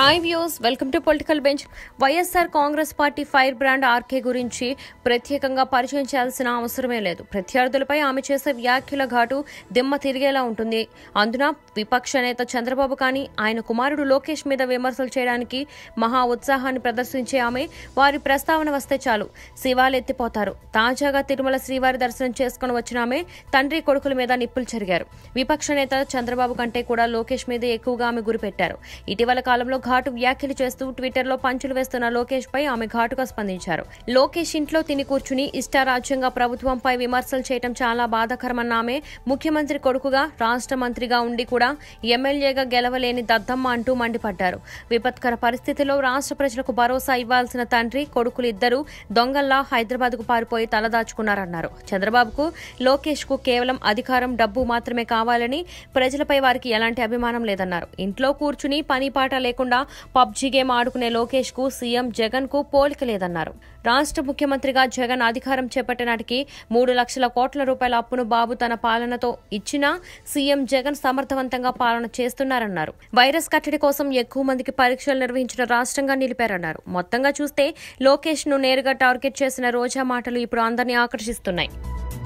hi views welcome to political bench YSR Congress party fire brand RK గురించి ప్రత్యేకంగా పరిచయం చేయాల్సిన అవసరమే లేదు ప్రత్యర్థులపై ఆమె చేసే వ్యాఖ్యల ఘాటు దిమ్మ తిరిగేలా ఉంటుంది అందున విపక్ష నేత చంద్రబాబు కానీ ఆయన కుమారుడు లోకేష్ మీద విమర్శలు చేయడానికి మహా ఉత్సాహాన్ని ప్రదర్శించే ఆమె వారి ప్రస్తావన వస్తే చాలు శివాలు ఎత్తిపోతారు తాజాగా తిరుమల శ్రీవారి దర్శనం చేసుకుని వచ్చిన ఆమె తండ్రి కొడుకుల మీద నిప్పులు చెరిగారు విపక్ష నేత చంద్రబాబు కంటే కూడా లోకేష్ మీదే ఎక్కువగా ఆమె గురిపెట్టారు ఇటీవల కాలంలో ఘాటు వ్యాఖ్యలు చేస్తూ ట్విట్టర్లో పంచులు వేస్తున్న లోకేష్ పై ఆమె ఘాటుగా స్పందించారు లోకేష్ ఇంట్లో తిని కూర్చుని ఇష్టారాజ్యంగా ప్రభుత్వంపై విమర్శలు చేయడం చాలా బాధాకరమన్న ఆమె ముఖ్యమంత్రి కొడుకుగా రాష్ట్ర మంత్రిగా ఉండి కూడా ఎమ్మెల్యేగా గెలవలేని దద్దమ్మ అంటూ మండిపడ్డారు విపత్కర పరిస్థితిలో రాష్ట్ర ప్రజలకు భరోసా ఇవ్వాల్సిన తండ్రి కొడుకులు ఇద్దరూ దొంగల్లా హైదరాబాద్కు పారిపోయి తలదాచుకున్నారన్నారు చంద్రబాబుకు లోకేష్కు కేవలం అధికారం డబ్బు మాత్రమే కావాలని ప్రజలపై వారికి ఎలాంటి అభిమానం లేదన్నారు ఇంట్లో కూర్చుని పని పాట లేకుండా పబ్జీ గేమ్ ఆడుకునే లోకేష్ కు సీఎం జగన్ కు పోలిక లేదన్నారు రాష్ట్ర ముఖ్యమంత్రిగా జగన్ అధికారం చేపట్టినటికి మూడు లక్షల కోట్ల రూపాయల అప్పును బాబు తన పాలనతో ఇచ్చినా సీఎం జగన్ సమర్థవంతంగా పాలన చేస్తున్నారన్నారు వైరస్ కట్టడి కోసం ఎక్కువ మందికి పరీక్షలు నిర్వహించిన రాష్ట్రంగా నిలిపారన్నారు మొత్తంగా చూస్తే లోకేష్ ను నేరుగా టార్గెట్ చేసిన రోజా మాటలు ఇప్పుడు అందరినీ ఆకర్షిస్తున్నాయి